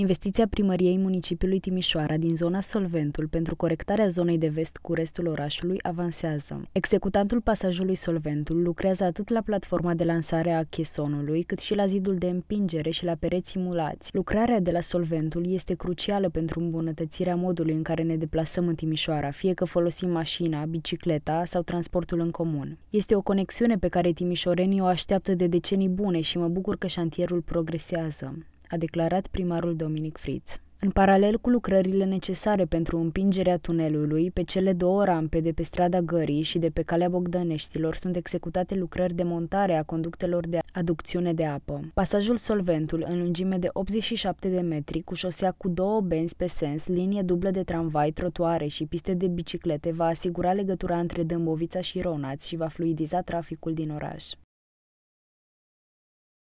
Investiția primăriei municipiului Timișoara din zona Solventul pentru corectarea zonei de vest cu restul orașului avansează. Executantul pasajului Solventul lucrează atât la platforma de lansare a chesonului, cât și la zidul de împingere și la pereți simulați. Lucrarea de la Solventul este crucială pentru îmbunătățirea modului în care ne deplasăm în Timișoara, fie că folosim mașina, bicicleta sau transportul în comun. Este o conexiune pe care timișorenii o așteaptă de decenii bune și mă bucur că șantierul progresează a declarat primarul Dominic Fritz. În paralel cu lucrările necesare pentru împingerea tunelului, pe cele două rampe de pe strada Gării și de pe calea Bogdăneștilor sunt executate lucrări de montare a conductelor de aducțiune de apă. Pasajul Solventul, în lungime de 87 de metri, cu șosea cu două benzi pe sens, linie dublă de tramvai, trotuare și piste de biciclete, va asigura legătura între Dâmbovița și Ronați și va fluidiza traficul din oraș.